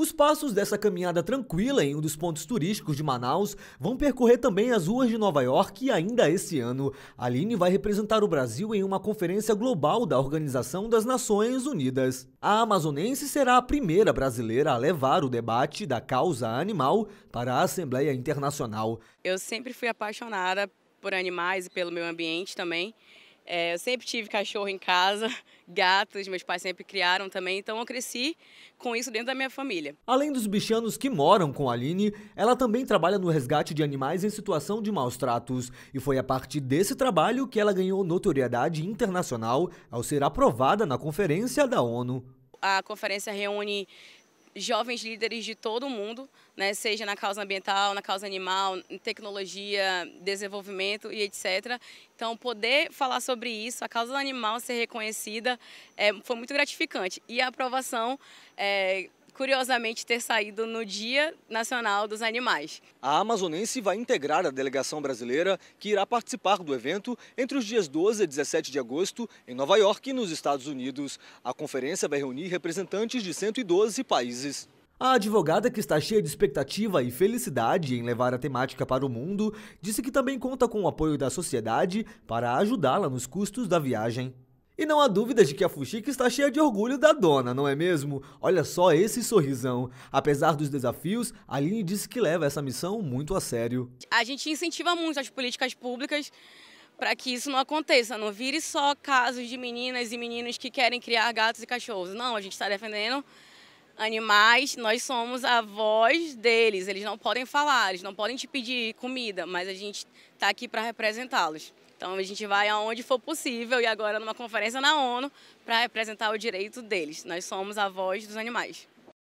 Os passos dessa caminhada tranquila em um dos pontos turísticos de Manaus vão percorrer também as ruas de Nova York e ainda esse ano, Aline vai representar o Brasil em uma conferência global da Organização das Nações Unidas. A amazonense será a primeira brasileira a levar o debate da causa animal para a Assembleia Internacional. Eu sempre fui apaixonada por animais e pelo meio ambiente também. É, eu sempre tive cachorro em casa, gatos, meus pais sempre criaram também, então eu cresci com isso dentro da minha família. Além dos bichanos que moram com a Aline, ela também trabalha no resgate de animais em situação de maus tratos. E foi a partir desse trabalho que ela ganhou notoriedade internacional ao ser aprovada na conferência da ONU. A conferência reúne jovens líderes de todo o mundo, né, seja na causa ambiental, na causa animal, tecnologia, desenvolvimento e etc. Então, poder falar sobre isso, a causa do animal ser reconhecida, é, foi muito gratificante. E a aprovação é, curiosamente ter saído no Dia Nacional dos Animais. A amazonense vai integrar a delegação brasileira que irá participar do evento entre os dias 12 e 17 de agosto em Nova York, nos Estados Unidos. A conferência vai reunir representantes de 112 países. A advogada, que está cheia de expectativa e felicidade em levar a temática para o mundo, disse que também conta com o apoio da sociedade para ajudá-la nos custos da viagem. E não há dúvidas de que a Fuxica está cheia de orgulho da dona, não é mesmo? Olha só esse sorrisão. Apesar dos desafios, a Aline disse que leva essa missão muito a sério. A gente incentiva muito as políticas públicas para que isso não aconteça. Não vire só casos de meninas e meninos que querem criar gatos e cachorros. Não, a gente está defendendo animais, nós somos a voz deles. Eles não podem falar, eles não podem te pedir comida, mas a gente está aqui para representá-los. Então a gente vai aonde for possível e agora numa conferência na ONU para representar o direito deles. Nós somos a voz dos animais.